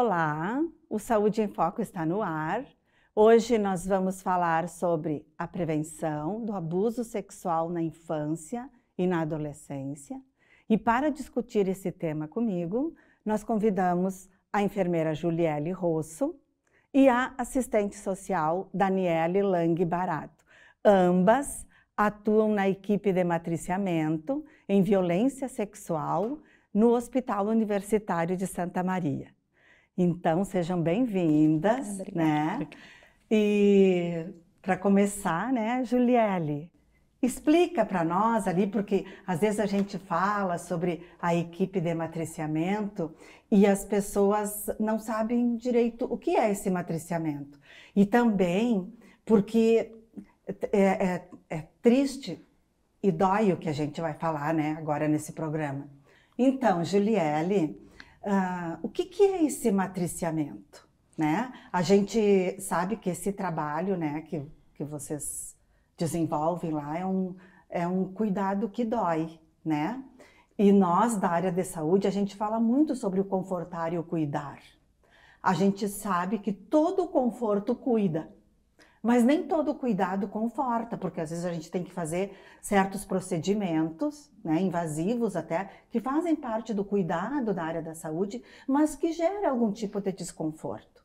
Olá, o Saúde em Foco está no ar. Hoje nós vamos falar sobre a prevenção do abuso sexual na infância e na adolescência. E para discutir esse tema comigo, nós convidamos a enfermeira Juliele Rosso e a assistente social Daniele Lang Barato. Ambas atuam na equipe de matriciamento em violência sexual no Hospital Universitário de Santa Maria. Então, sejam bem-vindas, ah, né? E para começar, né, Juliele, explica para nós ali, porque às vezes a gente fala sobre a equipe de matriciamento e as pessoas não sabem direito o que é esse matriciamento. E também porque é, é, é triste e dói o que a gente vai falar, né, agora nesse programa. Então, Juliele, Uh, o que, que é esse matriciamento? Né? A gente sabe que esse trabalho né, que, que vocês desenvolvem lá é um, é um cuidado que dói, né? E nós da área de saúde, a gente fala muito sobre o confortar e o cuidar. A gente sabe que todo conforto cuida, mas nem todo cuidado conforta, porque às vezes a gente tem que fazer certos procedimentos, né, invasivos até, que fazem parte do cuidado da área da saúde, mas que gera algum tipo de desconforto.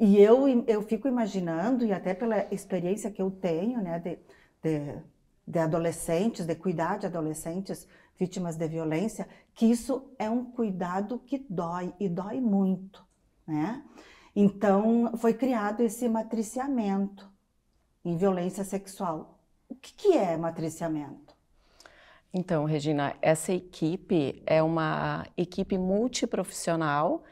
E eu, eu fico imaginando, e até pela experiência que eu tenho né, de, de, de adolescentes, de cuidar de adolescentes vítimas de violência, que isso é um cuidado que dói, e dói muito, né? Então, foi criado esse matriciamento em violência sexual. O que, que é matriciamento? Então, Regina, essa equipe é uma equipe multiprofissional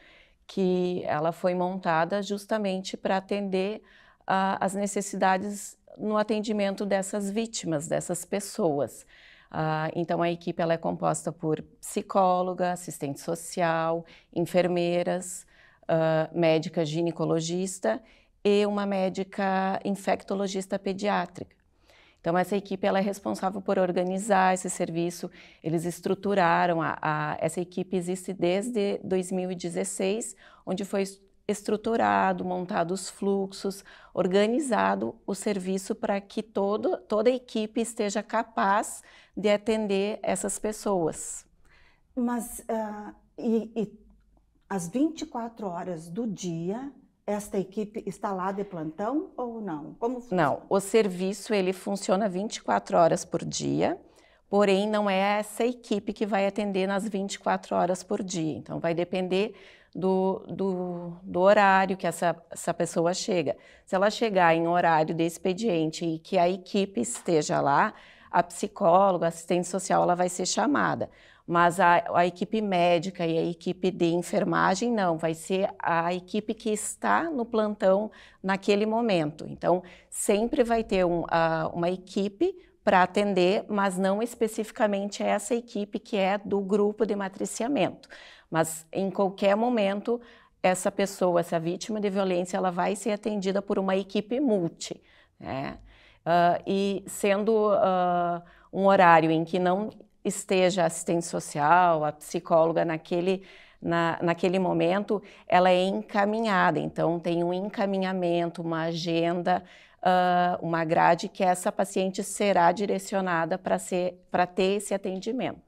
que ela foi montada justamente para atender uh, as necessidades no atendimento dessas vítimas, dessas pessoas. Uh, então, a equipe ela é composta por psicóloga, assistente social, enfermeiras, uh, médica ginecologista e uma médica infectologista pediátrica. Então, essa equipe ela é responsável por organizar esse serviço, eles estruturaram, a, a, essa equipe existe desde 2016, onde foi estruturado, montado os fluxos, organizado o serviço para que todo, toda a equipe esteja capaz de atender essas pessoas. Mas, uh, e, e às 24 horas do dia, esta equipe está lá de plantão ou não? Como funciona? Não, o serviço ele funciona 24 horas por dia, porém não é essa equipe que vai atender nas 24 horas por dia. Então vai depender do, do, do horário que essa, essa pessoa chega. Se ela chegar em horário de expediente e que a equipe esteja lá, a psicóloga, assistente social, ela vai ser chamada mas a, a, equipe médica e a equipe de enfermagem não, vai ser a equipe que está no plantão naquele momento. Então, sempre vai ter um, uma equipe para atender, mas não especificamente essa equipe que é do grupo de matriciamento. Mas em qualquer momento, essa pessoa, essa vítima de violência, ela vai ser atendida por uma equipe multi. Né? Uh, e sendo uh, um horário em que não esteja a assistente social, a psicóloga naquele, na, naquele momento, ela é encaminhada. Então, tem um encaminhamento, uma agenda, uh, uma grade que essa paciente será direcionada para ter esse atendimento.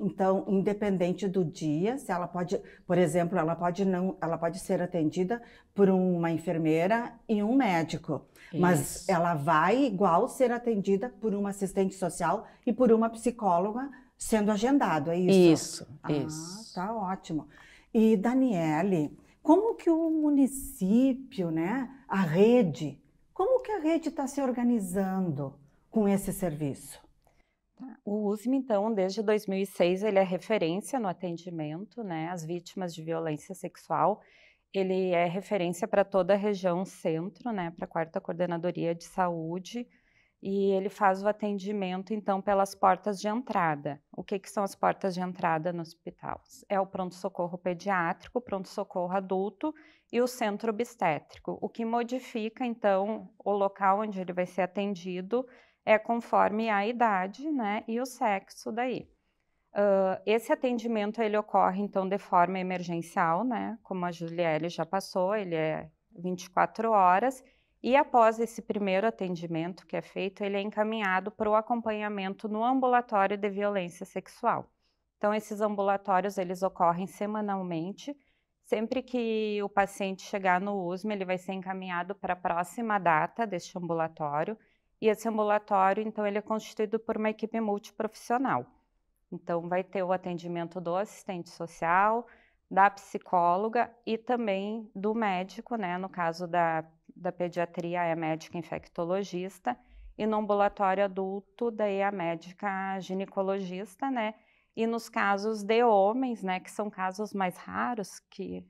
Então, independente do dia, se ela pode, por exemplo, ela pode não, ela pode ser atendida por uma enfermeira e um médico. Mas ela vai igual ser atendida por uma assistente social e por uma psicóloga sendo agendado, é isso? Isso, ah, isso. Tá ótimo. E Daniele, como que o município, né, a rede, como que a rede está se organizando com esse serviço? Tá, o USM, então, desde 2006, ele é referência no atendimento né, às vítimas de violência sexual ele é referência para toda a região centro, né, para a quarta coordenadoria de saúde, e ele faz o atendimento então pelas portas de entrada. O que, que são as portas de entrada no hospital? É o pronto-socorro pediátrico, pronto-socorro adulto e o centro obstétrico. O que modifica então o local onde ele vai ser atendido é conforme a idade, né, e o sexo daí. Uh, esse atendimento ele ocorre então de forma emergencial, né? Como a Juliele já passou, ele é 24 horas e após esse primeiro atendimento que é feito, ele é encaminhado para o acompanhamento no ambulatório de violência sexual. Então esses ambulatórios eles ocorrem semanalmente. Sempre que o paciente chegar no USM, ele vai ser encaminhado para a próxima data deste ambulatório. E esse ambulatório, então, ele é constituído por uma equipe multiprofissional. Então, vai ter o atendimento do assistente social, da psicóloga e também do médico, né? No caso da, da pediatria, é médica infectologista, e no ambulatório adulto, daí é a médica ginecologista, né? E nos casos de homens, né, que são casos mais raros, que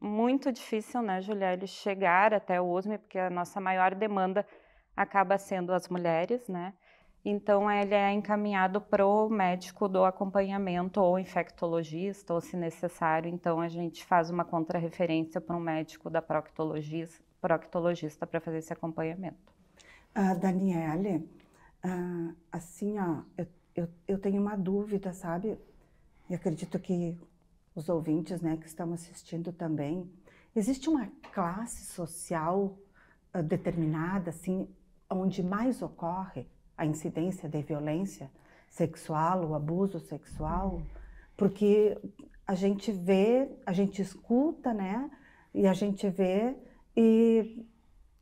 muito difícil, né, Juliane, chegar até o USME, porque a nossa maior demanda acaba sendo as mulheres, né? Então, ele é encaminhado para o médico do acompanhamento ou infectologista, ou se necessário, então a gente faz uma contrarreferência para um médico da proctologista para fazer esse acompanhamento. Ah, Daniele, assim, ó, eu, eu, eu tenho uma dúvida, sabe? E acredito que os ouvintes né, que estão assistindo também. Existe uma classe social ah, determinada, assim, onde mais ocorre a incidência de violência sexual, o abuso sexual, uhum. porque a gente vê, a gente escuta, né? E a gente vê e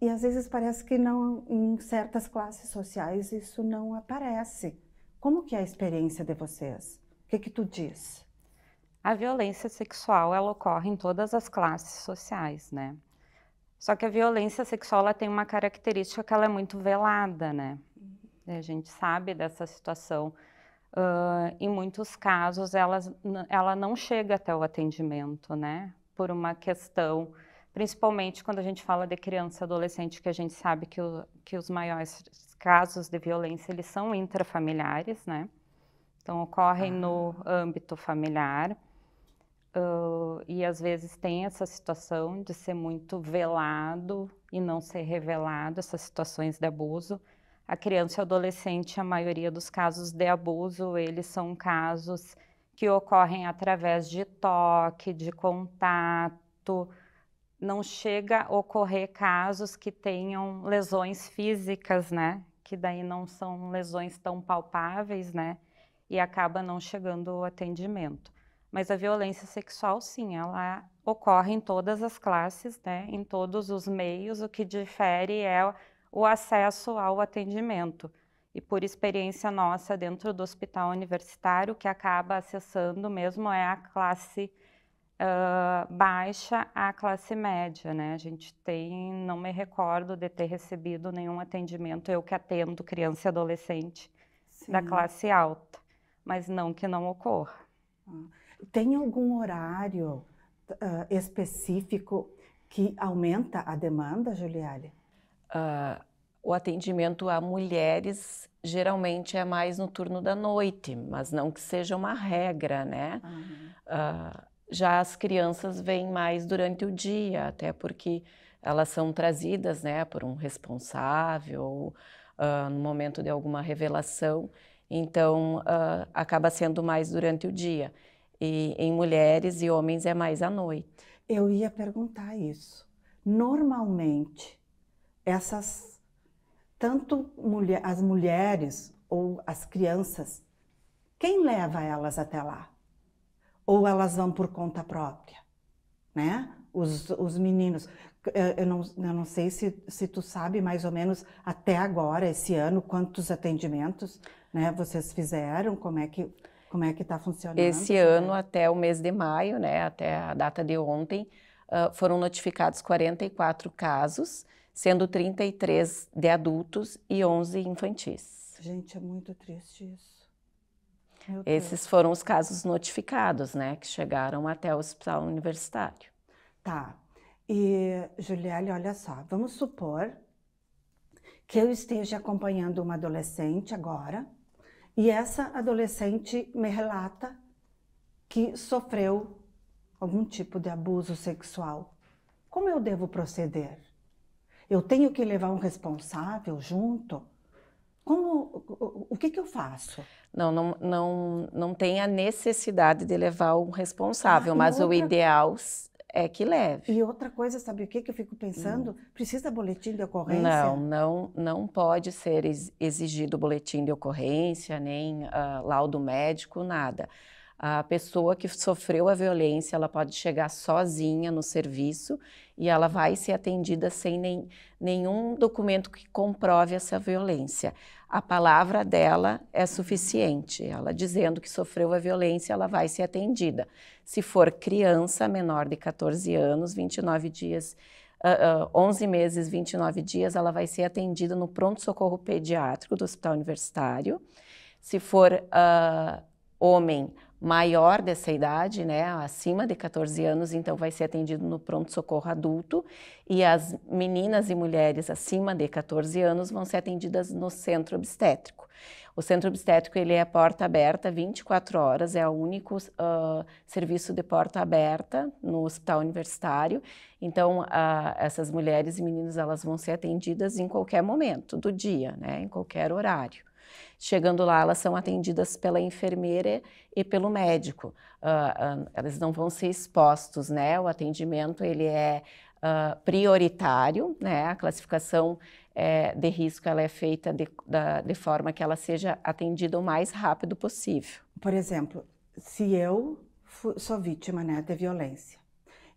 e às vezes parece que não em certas classes sociais isso não aparece. Como que é a experiência de vocês? O que que tu diz? A violência sexual ela ocorre em todas as classes sociais, né? Só que a violência sexual ela tem uma característica que ela é muito velada, né? Né? A gente sabe dessa situação. Uh, em muitos casos, elas, ela não chega até o atendimento, né? Por uma questão, principalmente quando a gente fala de criança e adolescente, que a gente sabe que, o, que os maiores casos de violência, eles são intrafamiliares, né? Então, ocorrem ah. no âmbito familiar. Uh, e às vezes tem essa situação de ser muito velado e não ser revelado, essas situações de abuso a criança e o adolescente, a maioria dos casos de abuso, eles são casos que ocorrem através de toque, de contato. Não chega a ocorrer casos que tenham lesões físicas, né? Que daí não são lesões tão palpáveis, né? E acaba não chegando o atendimento. Mas a violência sexual, sim, ela ocorre em todas as classes, né? Em todos os meios. O que difere é o acesso ao atendimento. E por experiência nossa dentro do hospital universitário, que acaba acessando mesmo é a classe uh, baixa à classe média, né? A gente tem, não me recordo de ter recebido nenhum atendimento, eu que atendo criança e adolescente Sim. da classe alta, mas não que não ocorra. Ah, tem algum horário uh, específico que aumenta a demanda, Juliane? uh, o atendimento a mulheres geralmente é mais no turno da noite, mas não que seja uma regra, né? Uhum. Uh, já as crianças vêm mais durante o dia, até porque elas são trazidas, né, por um responsável ou uh, ah, no momento de alguma revelação, então uh, acaba sendo mais durante o dia. E em mulheres e homens é mais à noite. Eu ia perguntar isso. Normalmente, essas tanto mulher, as mulheres ou as crianças, quem leva elas até lá? Ou elas vão por conta própria, né? Os, os meninos, eu não, eu não sei se, se tu sabe mais ou menos até agora, esse ano, quantos atendimentos né, vocês fizeram, como é que como é que está funcionando? Esse né? ano, até o mês de maio, né, até a data de ontem, uh, foram notificados 44 casos sendo 33 de adultos e 11 infantis. Gente, é muito triste isso. Esses foram os casos notificados, né, que chegaram até o hospital universitário. Tá. E, Juliane, olha só, vamos supor que eu esteja acompanhando uma adolescente agora e essa adolescente me relata que sofreu algum tipo de abuso sexual. Como eu devo proceder? eu tenho que levar um responsável junto? Como, o, que, que eu faço? Não, não, não, não tem a necessidade de levar um responsável, ah, mas outra... o ideal é que leve. E outra coisa, sabe o que, que eu fico pensando? Hum. Precisa boletim de ocorrência? Não, não, não pode ser exigido boletim de ocorrência, nem uh, laudo médico, nada. A pessoa que sofreu a violência, ela pode chegar sozinha no serviço e ela vai ser atendida sem nem, nenhum documento que comprove essa violência. A palavra dela é suficiente. Ela dizendo que sofreu a violência, ela vai ser atendida. Se for criança menor de 14 anos, 29 dias uh, uh, 11 meses, 29 dias, ela vai ser atendida no pronto-socorro pediátrico do Hospital Universitário. Se for uh, homem, maior dessa idade, né, acima de 14 anos, então vai ser atendido no pronto-socorro adulto, e as meninas e mulheres acima de 14 anos vão ser atendidas no centro obstétrico. O centro obstétrico ele é porta aberta 24 horas, é o único uh, serviço de porta aberta no hospital universitário. Então, uh, essas mulheres e meninas elas vão ser atendidas em qualquer momento do dia, né, em qualquer horário. Chegando lá, elas são atendidas pela enfermeira e pelo médico. Uh, uh, elas não vão ser expostos, né? O atendimento ele é uh, prioritário, né? A classificação é, de risco ela é feita de, da, de forma que ela seja atendida o mais rápido possível. Por exemplo, se eu sou vítima né, de violência,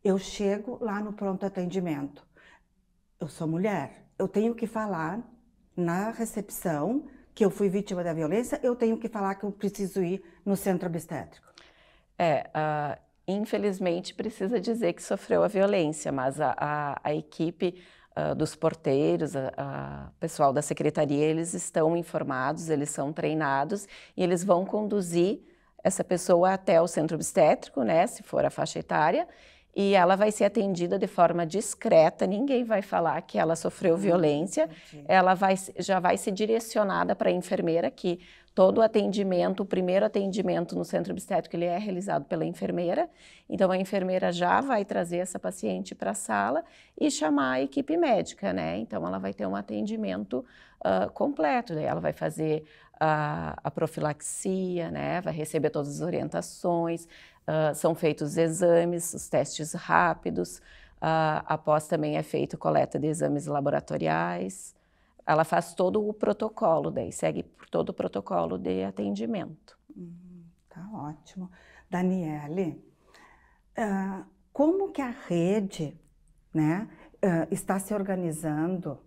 eu chego lá no pronto atendimento. Eu sou mulher, eu tenho que falar na recepção que eu fui vítima da violência, eu tenho que falar que eu preciso ir no centro obstétrico. É, uh, infelizmente precisa dizer que sofreu a violência, mas a, a, a equipe uh, dos porteiros, o pessoal da secretaria, eles estão informados, eles são treinados e eles vão conduzir essa pessoa até o centro obstétrico, né, se for a faixa etária, e ela vai ser atendida de forma discreta, ninguém vai falar que ela sofreu hum, violência, ela vai, já vai ser direcionada para a enfermeira que todo o atendimento, o primeiro atendimento no centro obstétrico, ele é realizado pela enfermeira, então a enfermeira já vai trazer essa paciente para a sala e chamar a equipe médica, né? Então ela vai ter um atendimento uh, completo, daí ela vai fazer a, a, profilaxia, né? Vai receber todas as orientações, ah, são feitos os exames, os testes rápidos, uh, após também é feita coleta de exames laboratoriais. Ela faz todo o protocolo, daí segue por todo o protocolo de atendimento. Hum, tá ótimo. Daniele, uh, como que a rede né, está se organizando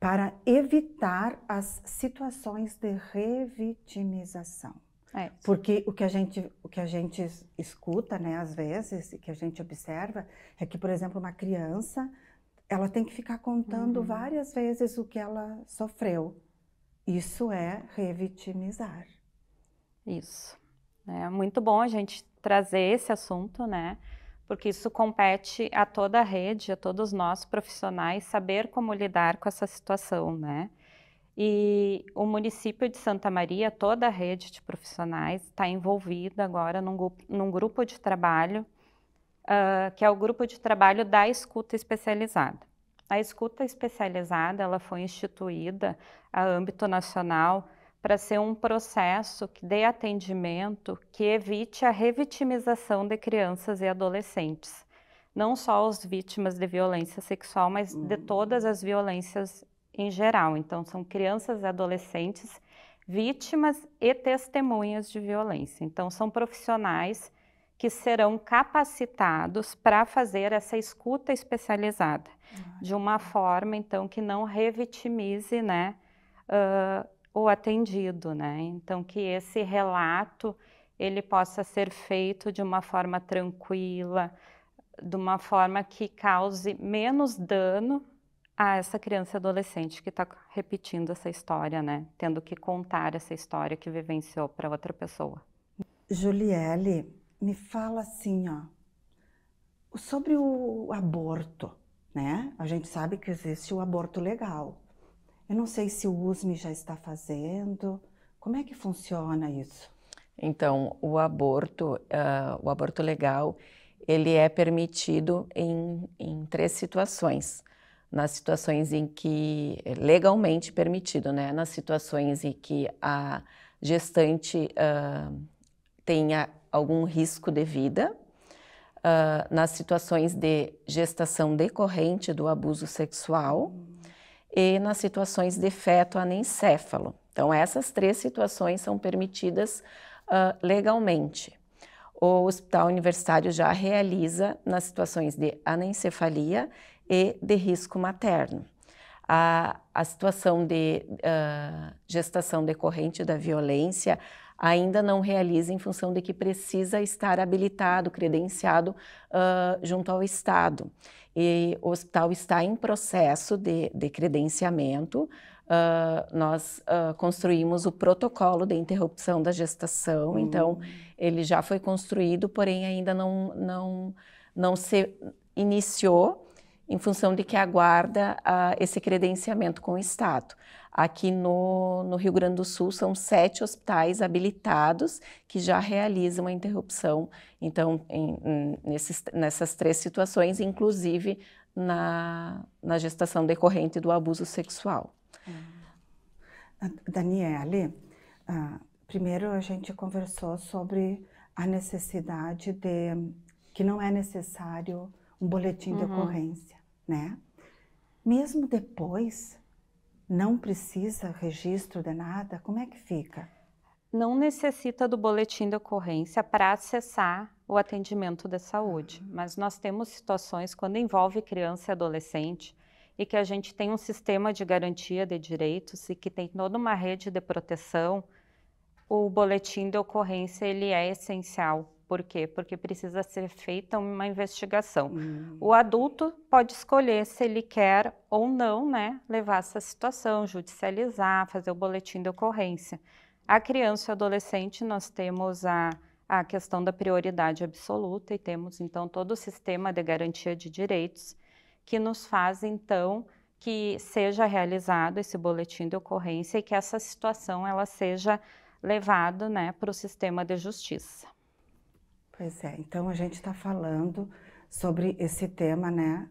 para evitar as situações de revitimização? É. Porque o que a gente, o que a gente escuta, né, às vezes, e que a gente observa, é que, por exemplo, uma criança, ela tem que ficar contando uhum. várias vezes o que ela sofreu. Isso é revitimizar. Isso. É muito bom a gente trazer esse assunto, né? Porque isso compete a toda a rede, a todos nós profissionais, saber como lidar com essa situação, né? E o município de Santa Maria, toda a rede de profissionais, está envolvida agora num, num, grupo de trabalho, uh, que é o grupo de trabalho da escuta especializada. A escuta especializada ela foi instituída a âmbito nacional para ser um processo que dê atendimento que evite a revitimização de crianças e adolescentes, não só as vítimas de violência sexual, mas de hum. todas as violências em geral. Então, são crianças e adolescentes vítimas e testemunhas de violência. Então, são profissionais que serão capacitados para fazer essa escuta especializada, de uma forma, então, que não revitimize, né, uh, o atendido, né? Então, que esse relato, ele possa ser feito de uma forma tranquila, de uma forma que cause menos dano a essa criança e adolescente que está repetindo essa história, né? Tendo que contar essa história que vivenciou para outra pessoa. Juliele, me fala assim, ó, sobre o aborto, né? A gente sabe que existe o aborto legal. Eu não sei se o USME já está fazendo. Como é que funciona isso? Então, o aborto, uh, o aborto legal, ele é permitido em, em três situações nas situações em que eh, legalmente permitido, né? Nas situações em que a gestante uh, tenha algum risco de vida, uh, nas situações de gestação decorrente do abuso sexual uhum. e nas situações de feto anencefalo. Então, essas três situações são permitidas uh, legalmente. O hospital universitário já realiza nas situações de anencefalia e de risco materno. A, a situação de uh, gestação decorrente da violência ainda não realiza em função de que precisa estar habilitado, credenciado uh, junto ao Estado. E o hospital está em processo de, de credenciamento. Uh, nós uh, construímos o protocolo de interrupção da gestação, hum. então ele já foi construído, porém ainda não, não, não se iniciou em função de que aguarda uh, esse credenciamento com o Estado. Aqui no, no, Rio Grande do Sul são sete hospitais habilitados que já realizam a interrupção, então, em, em, nesses, nessas três situações, inclusive na, na, gestação decorrente do abuso sexual. Ah, Daniele, uh, primeiro a gente conversou sobre a necessidade de que não é necessário um boletim de uhum. ocorrência né? Mesmo depois, não precisa registro de nada? Como é que fica? Não necessita do boletim de ocorrência para acessar o atendimento de saúde, ah. mas nós temos situações quando envolve criança e adolescente e que a gente tem um sistema de garantia de direitos e que tem toda uma rede de proteção, o boletim de ocorrência ele é essencial por quê? Porque precisa ser feita uma investigação. Hum. O adulto pode escolher se ele quer ou não né, levar essa situação, judicializar, fazer o boletim de ocorrência. A criança e o adolescente, nós temos a, a questão da prioridade absoluta e temos, então, todo o sistema de garantia de direitos que nos faz, então, que seja realizado esse boletim de ocorrência e que essa situação ela seja levada né, para o sistema de justiça. Pois é, então a gente está falando sobre esse tema, né,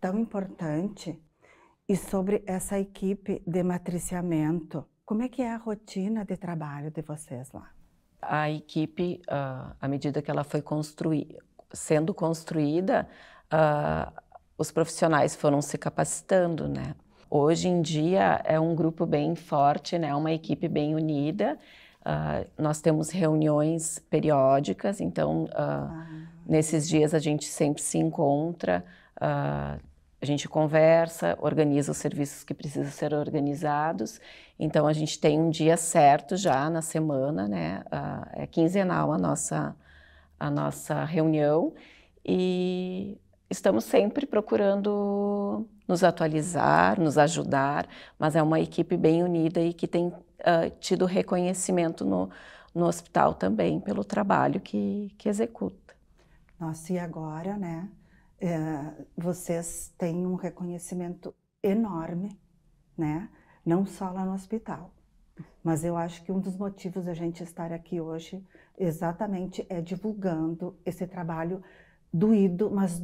tão importante e sobre essa equipe de matriciamento. Como é que é a rotina de trabalho de vocês lá? A equipe, uh, à medida que ela foi construí sendo construída, uh, os profissionais foram se capacitando, né? Hoje em dia é um grupo bem forte, né? Uma equipe bem unida Uh, nós temos reuniões periódicas, então uh, ah. nesses dias a gente sempre se encontra, uh, a gente conversa, organiza os serviços que precisam ser organizados. Então a gente tem um dia certo já na semana, né? é quinzenal a nossa, a nossa reunião e estamos sempre procurando nos atualizar, nos ajudar, mas é uma equipe bem unida e que tem uh, tido reconhecimento no, no hospital também pelo trabalho que, que executa. Nossa, e agora, né? É, vocês têm um reconhecimento enorme, né? Não só lá no hospital, mas eu acho que um dos motivos da gente estar aqui hoje exatamente é divulgando esse trabalho doído, mas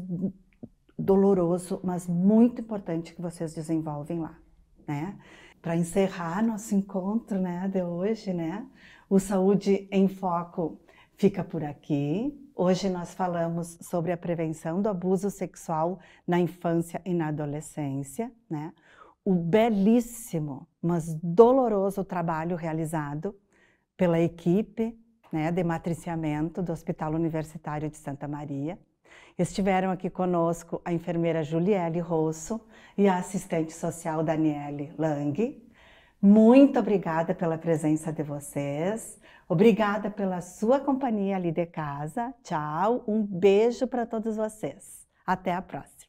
doloroso, mas muito importante que vocês desenvolvem lá, né? Para encerrar nosso encontro, né, de hoje, né? O Saúde em Foco fica por aqui. Hoje nós falamos sobre a prevenção do abuso sexual na infância e na adolescência, né? O belíssimo, mas doloroso trabalho realizado pela equipe né, de matriciamento do Hospital Universitário de Santa Maria, Estiveram aqui conosco a enfermeira Juliele Rosso e a assistente social Daniele Lang. Muito obrigada pela presença de vocês. Obrigada pela sua companhia ali de casa. Tchau, um beijo para todos vocês. Até a próxima.